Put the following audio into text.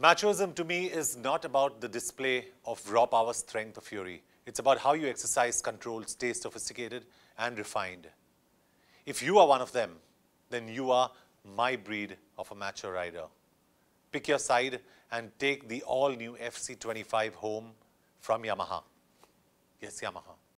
Machoism to me is not about the display of raw power, strength, or fury. It's about how you exercise control, stay sophisticated, and refined. If you are one of them, then you are my breed of a macho rider. Pick your side and take the all-new FC25 home from Yamaha. Yes, Yamaha.